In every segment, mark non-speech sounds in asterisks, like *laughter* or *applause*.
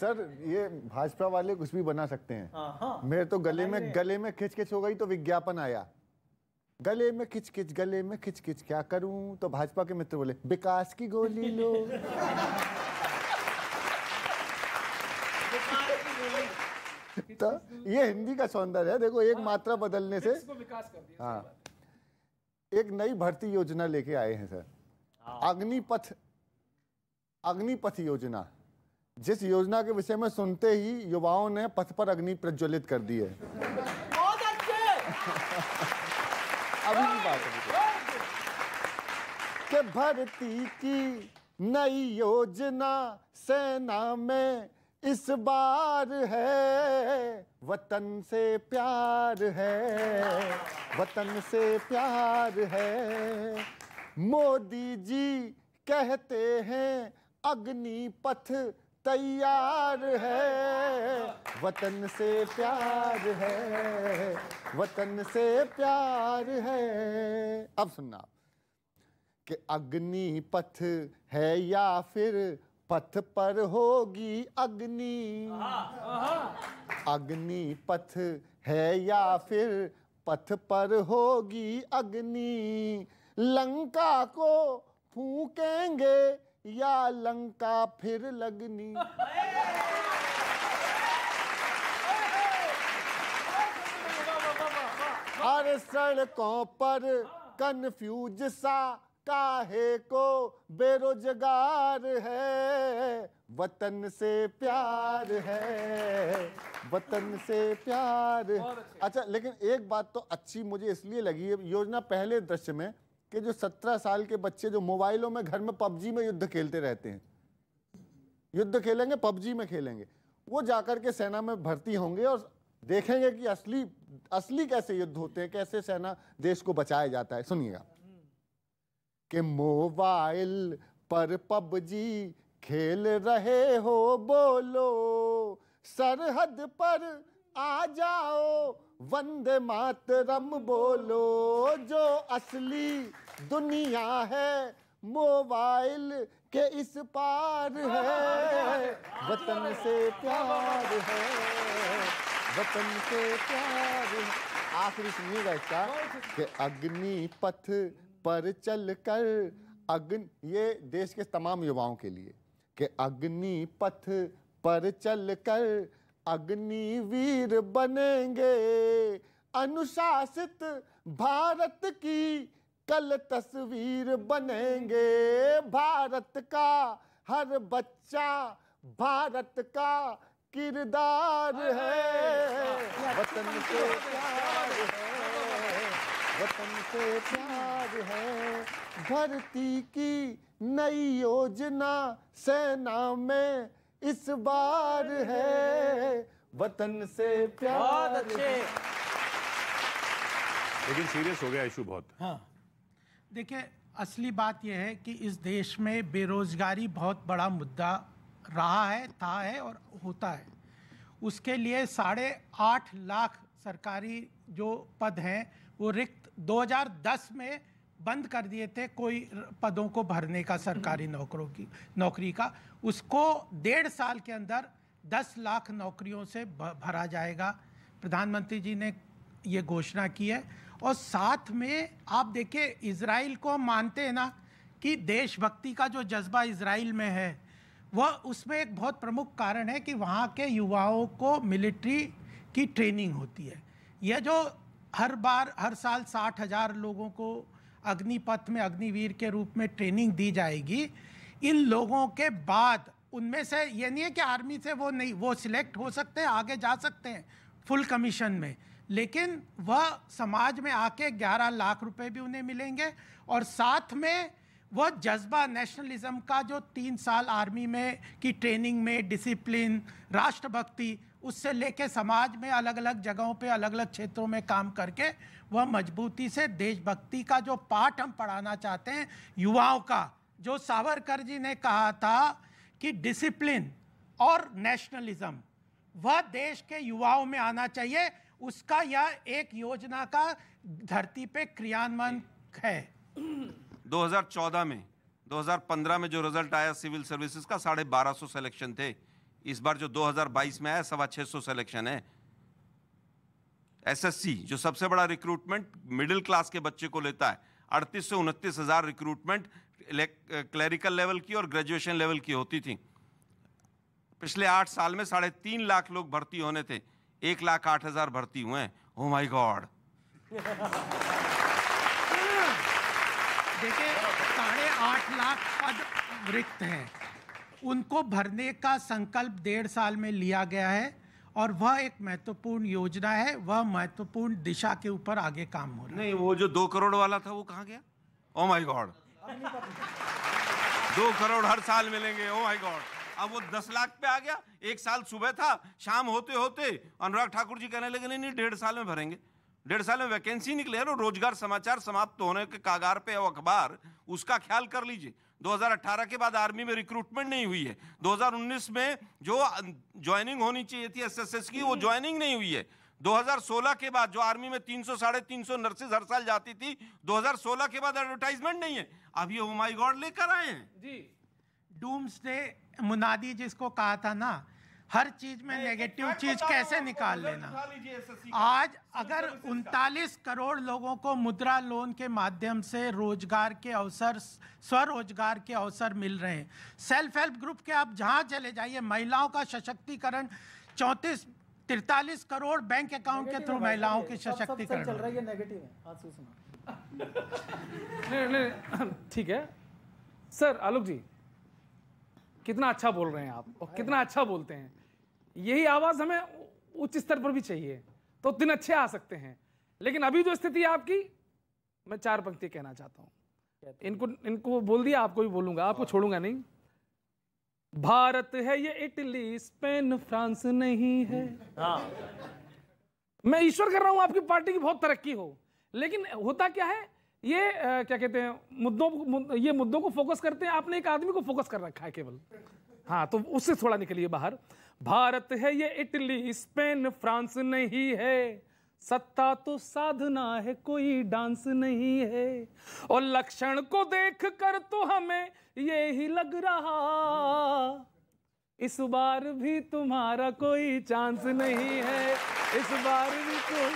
Sir ये भाजपा वाले कुछ भी बना सकते हैं हाँ, हाँ। मेरे तो गले में गले में खिच खिच हो गई तो विज्ञापन आया गले में खिच खिच गले में खिच खिच क्या करूं तो भाजपा के मित्र बोले विकास की गोली लो *laughs* *laughs* तो ये हिंदी का सौंदर्य है देखो एक हाँ। मात्रा बदलने से हाँ एक नई भर्ती योजना लेके आए हैं सर अग्निपथ अग्निपथ योजना जिस योजना के विषय में सुनते ही युवाओं ने पथ पर अग्नि प्रज्वलित कर दी है बहुत अच्छे अभी की बात है कि भर्ती की नई योजना सेना में इस बार है वतन से प्यार है वतन से प्यार है मोदी जी कहते हैं अग्निपथ तैयार है वतन से प्यार है वतन से प्यार है अब सुनना कि अग्नि पथ है या फिर पथ पर होगी अग्नि अग्नि पथ है या फिर पथ पर होगी अग्नि लंका को फूकेंगे या लंका फिर लगनी हर सड़कों पर कन्फ्यूज सा काहे को बेरोजगार है वतन से प्यार है वतन से प्यार अच्छा लेकिन एक बात तो अच्छी मुझे इसलिए लगी है योजना पहले दृश्य में कि जो सत्रह साल के बच्चे जो मोबाइलों में घर में पबजी में युद्ध खेलते रहते हैं युद्ध खेलेंगे पबजी में खेलेंगे वो जाकर के सेना में भर्ती होंगे और देखेंगे कि असली असली कैसे युद्ध होते हैं कैसे सेना देश को बचाया जाता है सुनिएगा कि मोबाइल पर पबजी खेल रहे हो बोलो सरहद पर आ जाओ वंदे मातरम बोलो जो असली दुनिया है मोबाइल के इस पार है वतन से प्यार है वतन से प्यार है आखिरी सुनिएगा इसका कि अग्नि पथ पर चल कर अग्नि ये देश के तमाम युवाओं के लिए कि अग्नि पथ पर चल कर अग्नि वीर बनेंगे अनुशासित भारत की कल तस्वीर बनेंगे भारत का हर बच्चा भारत का किरदार है वतन से प्यार है वतन से प्यार है भर्ती की नई योजना सेना में इस बार है वतन से प्यार बहुत अच्छे लेकिन सीरियस हो गया इशू बहुत हाँ देखिए असली बात यह है कि इस देश में बेरोजगारी बहुत बड़ा मुद्दा रहा है था है और होता है उसके लिए साढ़े आठ लाख सरकारी जो पद हैं वो रिक्त 2010 में बंद कर दिए थे कोई पदों को भरने का सरकारी नौकरों की नौकरी का उसको डेढ़ साल के अंदर दस लाख नौकरियों से भरा जाएगा प्रधानमंत्री जी ने ये घोषणा की है और साथ में आप देखिए इसराइल को मानते हैं ना कि देशभक्ति का जो जज्बा इसराइल में है वह उसमें एक बहुत प्रमुख कारण है कि वहाँ के युवाओं को मिलिट्री की ट्रेनिंग होती है यह जो हर बार हर साल साठ हज़ार लोगों को अग्निपथ में अग्निवीर के रूप में ट्रेनिंग दी जाएगी इन लोगों के बाद उनमें से ये नहीं है कि आर्मी से वो नहीं वो सिलेक्ट हो सकते हैं आगे जा सकते हैं फुल कमीशन में लेकिन वह समाज में आके 11 लाख रुपए भी उन्हें मिलेंगे और साथ में वो जज्बा नेशनलिज्म का जो तीन साल आर्मी में की ट्रेनिंग में डिसिप्लिन राष्ट्रभक्ति उससे लेके समाज में अलग अलग जगहों पे अलग अलग क्षेत्रों में काम करके वह मजबूती से देशभक्ति का जो पाठ हम पढ़ाना चाहते हैं युवाओं का जो सावरकर जी ने कहा था कि डिसिप्लिन और नेशनलिज्म वह देश के युवाओं में आना चाहिए उसका यह एक योजना का धरती पे क्रियान्वयन है 2014 में 2015 में जो रिजल्ट आया सिविल सर्विसेज का साढ़े बारह सौ थे इस बार जो 2022 में आया सवा छः सौ है एसएससी जो सबसे बड़ा रिक्रूटमेंट मिडिल क्लास के बच्चे को लेता है अड़तीस से उनतीस हज़ार रिक्रूटमेंट क्लैरिकल लेवल की और ग्रेजुएशन लेवल की होती थी पिछले आठ साल में साढ़े तीन लाख लोग भर्ती होने थे एक लाख आठ हज़ार भर्ती हुए हैं हो माई गॉड देखिए साढ़े आठ लाख पद रिक्त हैं उनको भरने का संकल्प डेढ़ साल में लिया गया है और वह एक महत्वपूर्ण योजना है वह महत्वपूर्ण दिशा के ऊपर आगे काम हो रहा है नहीं वो जो दो करोड़ वाला था वो कहाँ गया ओ माय गॉड दो करोड़ हर साल मिलेंगे ओ माय गॉड अब वो दस लाख पे आ गया एक साल सुबह था शाम होते होते अनुराग ठाकुर जी कहने लगे नहीं नहीं डेढ़ साल में भरेंगे डेढ़ साल में वैकेंसी निकले और रोजगार समाचार समाप्त होने के कागार पे वो अखबार उसका ख्याल कर लीजिए 2018 के बाद आर्मी में रिक्रूटमेंट नहीं हुई है 2019 में जो ज्वाइनिंग होनी चाहिए थी एसएसएस की वो ज्वाइनिंग नहीं हुई है 2016 के बाद जो आर्मी में 300 सौ साढ़े तीन नर्सेज हर साल जाती थी 2016 के बाद एडवर्टाइजमेंट नहीं है अब ये माई oh गॉड लेकर आए हैं जी डूम्स मुनादी जिसको कहा था ना हर चीज में नेगेटिव चीज कैसे निकाल लेना आज अगर उनतालीस करोड़ लोगों को मुद्रा लोन के माध्यम से रोजगार के अवसर स्वरोजगार के अवसर मिल रहे हैं सेल्फ हेल्प ग्रुप के आप जहाँ चले जाइए महिलाओं का सशक्तिकरण चौंतीस तिरतालीस करोड़ बैंक अकाउंट के थ्रू महिलाओं के सशक्तिकरण चल है *laughs* *clears throat* ठीक है सर आलोक जी कितना अच्छा बोल रहे हैं आप और कितना अच्छा बोलते हैं यही आवाज़ हमें उच्च स्तर पर भी चाहिए तो दिन अच्छे आ सकते हैं लेकिन अभी जो स्थिति है आपकी मैं चार पंक्ति कहना चाहता हूँ इनको इनको बोल दिया आपको भी बोलूंगा आपको हाँ। छोड़ूंगा नहीं भारत है ये इटली स्पेन फ्रांस नहीं है हाँ। मैं ईश्वर कर रहा हूं आपकी पार्टी की बहुत तरक्की हो लेकिन होता क्या है ये आ, क्या कहते हैं मुद्दों मुद, ये मुद्दों को फोकस करते हैं आपने एक आदमी को फोकस कर रखा है केवल हाँ तो उससे थोड़ा निकलिए बाहर भारत है ये इटली स्पेन फ्रांस नहीं है सत्ता तो साधना है कोई डांस नहीं है और लक्षण को देख कर तो हमें ये ही लग रहा इस बार भी तुम्हारा कोई चांस नहीं है इस बार भी कोई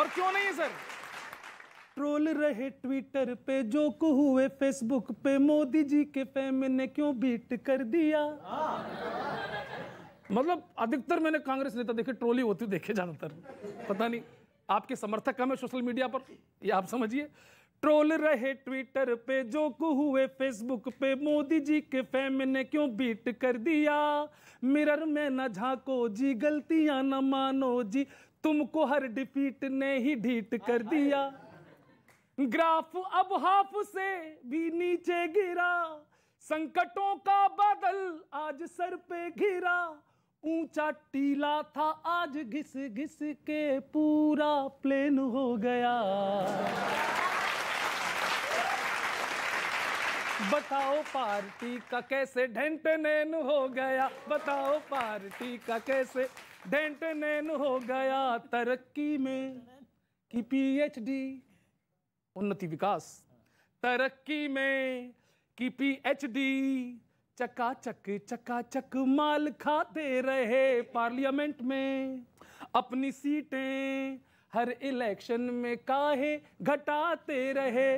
और क्यों नहीं सर ट्रोल रहे ट्विटर पे जोक हुए फेसबुक पे मोदी जी के फैम ने क्यों बीट कर दिया मतलब अधिकतर मैंने कांग्रेस नेता देखे ही होती देखे ज्यादातर पता नहीं आपके समर्थक कम है सोशल मीडिया पर ये आप समझिए ट्रोल रहे ट्विटर पे जोक हुए फेसबुक पे मोदी जी के फैम ने क्यों बीट कर दिया मिरर में ना झांको जी गलतियां ना मानो जी तुमको हर डिफीट ने ही ढीट कर दिया ग्राफ अब हाफ से भी नीचे गिरा संकटों का बादल आज सर पे घिरा ऊंचा टीला था आज घिस घिस के पूरा प्लेन हो गया बताओ पार्टी का कैसे ढेंट नैन हो गया बताओ पार्टी का कैसे ढेंट नैन हो गया तरक्की में की पीएचडी उन्नति विकास तरक्की में की पी एच डी चका चका चक माल खाते रहे पार्लियामेंट में अपनी सीटें हर इलेक्शन में काहे घटाते रहे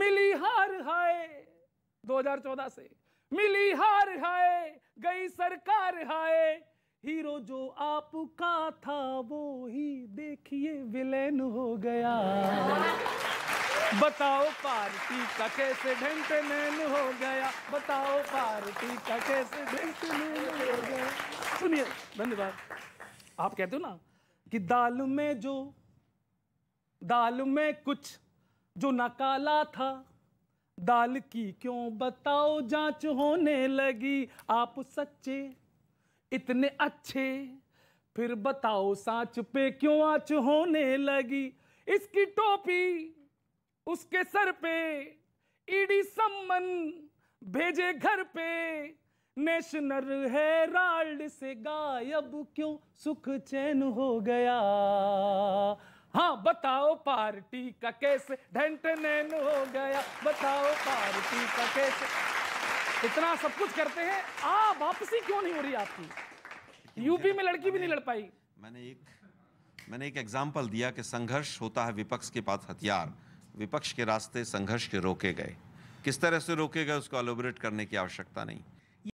मिली हार हाय 2014 से मिली हार हाय गई सरकार हाय हीरो जो आपका था वो ही देखिए विलेन हो गया बताओ पार्टी का कैसे ढेंटमैन हो गया बताओ पार्टी का कैसे ढेंटमैन हो गया सुनिए धन्यवाद आप कहते हो ना कि दाल में जो दाल में कुछ जो नकाला था दाल की क्यों बताओ जांच होने लगी आप सच्चे इतने अच्छे फिर बताओ साँच पे क्यों आँच होने लगी इसकी टोपी उसके सर पे ईडी सम्मन भेजे घर पे नेशनल हेराल्ड से गायब क्यों सुख चैन हो गया हाँ बताओ पार्टी का कैसे ढंट नैन हो गया बताओ पार्टी का कैसे इतना सब कुछ करते हैं आ वापसी क्यों नहीं हो रही आपकी यूपी में लड़की भी नहीं लड़ पाई मैंने एक मैंने एक एग्जाम्पल दिया कि संघर्ष होता है विपक्ष के पास हथियार विपक्ष के रास्ते संघर्ष के रोके गए किस तरह से रोके गए उसको अलोबरेट करने की आवश्यकता नहीं